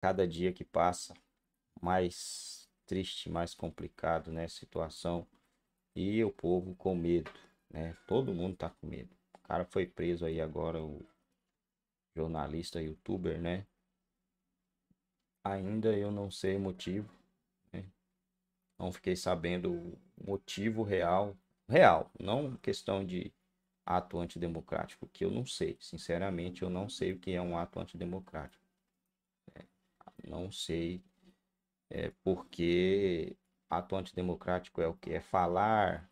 cada dia que passa, mais triste, mais complicado, né? Situação. E o povo com medo, né? Todo mundo tá com medo. O cara foi preso aí agora, o jornalista, youtuber, né? Ainda eu não sei o motivo. Né? Não fiquei sabendo o motivo real. Real, não questão de ato antidemocrático, que eu não sei. Sinceramente, eu não sei o que é um ato antidemocrático. Não sei é, porque ato antidemocrático é o que? É falar.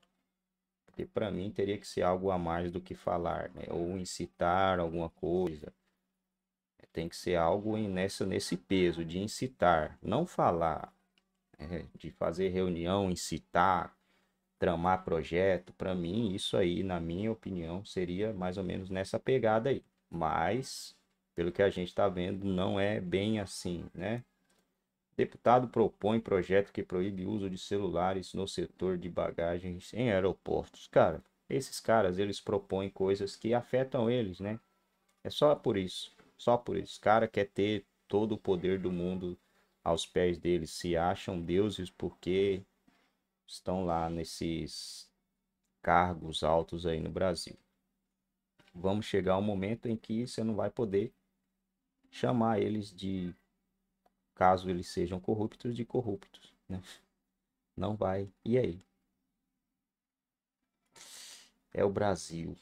Porque para mim teria que ser algo a mais do que falar, né? Ou incitar alguma coisa. Tem que ser algo nessa, nesse peso de incitar, não falar, né? de fazer reunião, incitar, tramar projeto. Para mim, isso aí, na minha opinião, seria mais ou menos nessa pegada aí. Mas pelo que a gente está vendo, não é bem assim, né? Deputado propõe projeto que proíbe o uso de celulares no setor de bagagens em aeroportos. Cara, esses caras, eles propõem coisas que afetam eles, né? É só por isso. Só por isso. O cara quer ter todo o poder do mundo aos pés deles. Se acham deuses porque estão lá nesses cargos altos aí no Brasil. Vamos chegar um momento em que você não vai poder chamar eles de, caso eles sejam corruptos, de corruptos. Né? Não vai. E aí? É o Brasil.